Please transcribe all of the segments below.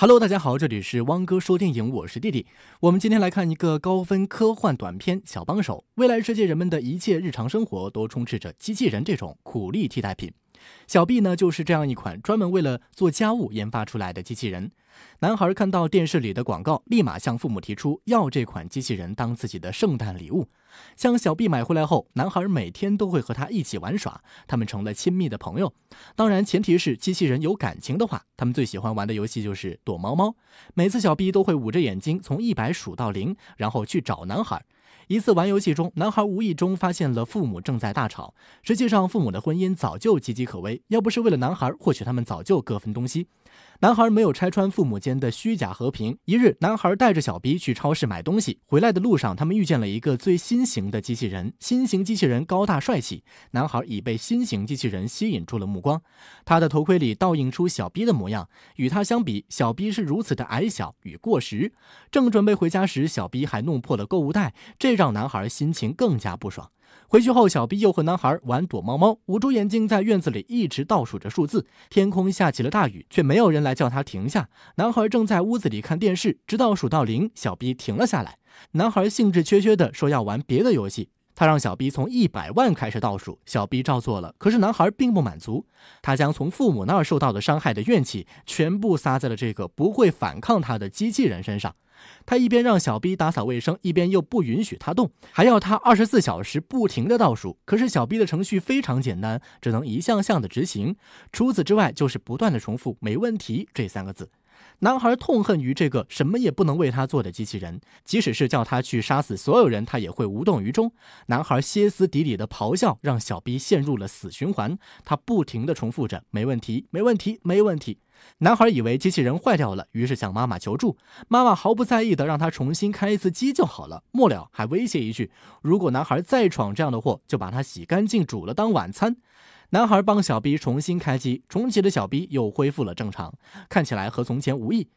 Hello，大家好，这里是汪哥说电影，我是弟弟。我们今天来看一个高分科幻短片《小帮手》。未来世界，人们的一切日常生活都充斥着机器人这种苦力替代品。小 B 呢，就是这样一款专门为了做家务研发出来的机器人。男孩看到电视里的广告，立马向父母提出要这款机器人当自己的圣诞礼物。将小 B 买回来后，男孩每天都会和他一起玩耍，他们成了亲密的朋友。当然，前提是机器人有感情的话。他们最喜欢玩的游戏就是躲猫猫。每次小 B 都会捂着眼睛从一百数到零，然后去找男孩。一次玩游戏中，男孩无意中发现了父母正在大吵。实际上，父母的婚姻早就岌岌可危。要不是为了男孩，或许他们早就各分东西。男孩没有拆穿父母间的虚假和平。一日，男孩带着小 B 去超市买东西，回来的路上，他们遇见了一个最新型的机器人。新型机器人高大帅气，男孩已被新型机器人吸引住了目光。他的头盔里倒映出小 B 的模样，与他相比，小 B 是如此的矮小与过时。正准备回家时，小 B 还弄破了购物袋，这让男孩心情更加不爽。回去后，小 B 又和男孩玩躲猫猫，捂住眼睛在院子里一直倒数着数字。天空下起了大雨，却没有人来叫他停下。男孩正在屋子里看电视，直到数到零，小 B 停了下来。男孩兴致缺缺地说要玩别的游戏。他让小 B 从一百万开始倒数，小 B 照做了。可是男孩并不满足，他将从父母那儿受到的伤害的怨气全部撒在了这个不会反抗他的机器人身上。他一边让小 B 打扫卫生，一边又不允许他动，还要他二十四小时不停地倒数。可是小 B 的程序非常简单，只能一项项地执行。除此之外，就是不断地重复“没问题”这三个字。男孩痛恨于这个什么也不能为他做的机器人，即使是叫他去杀死所有人，他也会无动于衷。男孩歇斯底里的咆哮让小 B 陷入了死循环，他不停地重复着“没问题，没问题，没问题”。男孩以为机器人坏掉了，于是向妈妈求助。妈妈毫不在意的让他重新开一次机就好了。末了还威胁一句：“如果男孩再闯这样的祸，就把他洗干净煮了当晚餐。”男孩帮小 B 重新开机，重启的小 B 又恢复了正常，看起来和从前无异。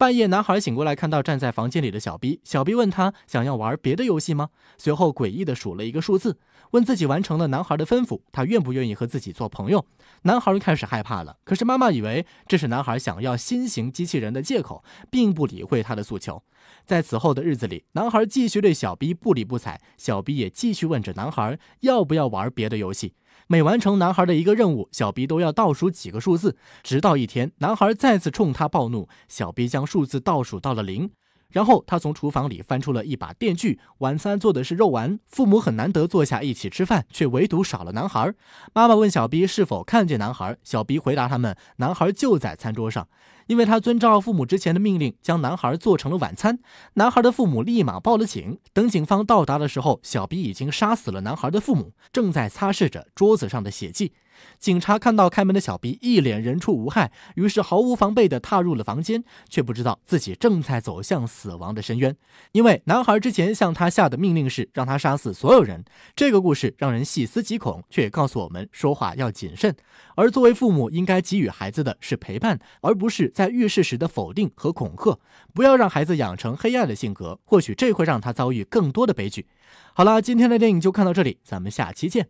半夜，男孩醒过来，看到站在房间里的小 B。小 B 问他想要玩别的游戏吗？随后诡异地数了一个数字，问自己完成了男孩的吩咐，他愿不愿意和自己做朋友？男孩开始害怕了，可是妈妈以为这是男孩想要新型机器人的借口，并不理会他的诉求。在此后的日子里，男孩继续对小 B 不理不睬，小 B 也继续问着男孩要不要玩别的游戏。每完成男孩的一个任务，小 B 都要倒数几个数字，直到一天，男孩再次冲他暴怒，小 B 将数字倒数到了零，然后他从厨房里翻出了一把电锯。晚餐做的是肉丸，父母很难得坐下一起吃饭，却唯独少了男孩。妈妈问小 B 是否看见男孩，小 B 回答他们，男孩就在餐桌上。因为他遵照父母之前的命令，将男孩做成了晚餐。男孩的父母立马报了警。等警方到达的时候，小 B 已经杀死了男孩的父母，正在擦拭着桌子上的血迹。警察看到开门的小 B 一脸人畜无害，于是毫无防备地踏入了房间，却不知道自己正在走向死亡的深渊。因为男孩之前向他下的命令是让他杀死所有人。这个故事让人细思极恐，却告诉我们说话要谨慎，而作为父母应该给予孩子的是陪伴，而不是。在遇事时的否定和恐吓，不要让孩子养成黑暗的性格，或许这会让他遭遇更多的悲剧。好了，今天的电影就看到这里，咱们下期见。